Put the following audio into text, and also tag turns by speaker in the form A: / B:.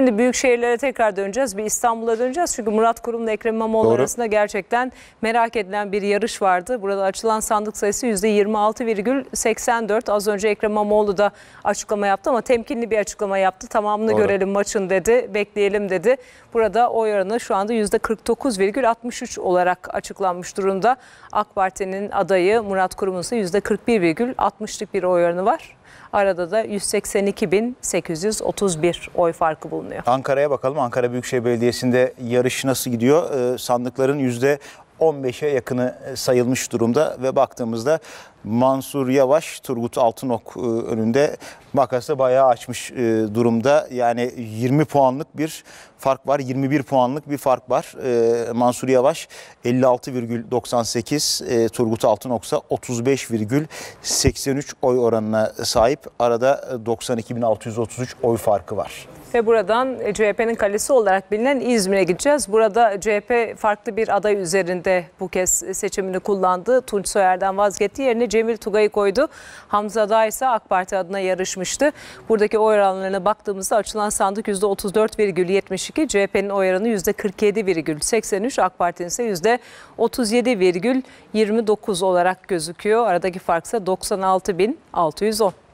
A: Şimdi büyük şehirlere tekrar döneceğiz. Bir İstanbul'a döneceğiz. Çünkü Murat Kurum'la Ekrem İmamoğlu Doğru. arasında gerçekten merak edilen bir yarış vardı. Burada açılan sandık sayısı %26,84. Az önce Ekrem İmamoğlu da açıklama yaptı ama temkinli bir açıklama yaptı. Tamamını Doğru. görelim maçın dedi, bekleyelim dedi. Burada oy oranı şu anda %49,63 olarak açıklanmış durumda. AK Parti'nin adayı Murat Kurum'un ise %41,60'lık bir oy oranı var. Arada da 182.831 oy farkı bulunuyor.
B: Ankara'ya bakalım. Ankara Büyükşehir Belediyesi'nde yarış nasıl gidiyor? Ee, sandıkların 15'e yakını e, sayılmış durumda ve baktığımızda Mansur Yavaş Turgut Altınok e, önünde makası bayağı açmış e, durumda. Yani 20 puanlık bir fark var. 21 puanlık bir fark var. Mansur Yavaş 56,98 Turgut Altınok'sa 35,83 oy oranına sahip. Arada 92.633 oy farkı var.
A: Ve buradan e, CHP'nin kalesi olarak bilinen İzmir'e gideceğiz. Burada CHP farklı bir aday üzerinde bu kez seçimini kullandı. Tunç Soyer'den vazgetti. Yerine Cemil Tugay'ı koydu. Hamza Dağ ise AK Parti adına yarışmıştı. Buradaki oy oranlarına baktığımızda açılan sandık %34,72. CHP'nin oy oranı %47,83. AK Parti'nin ise %37,29 olarak gözüküyor. Aradaki fark ise 96.610.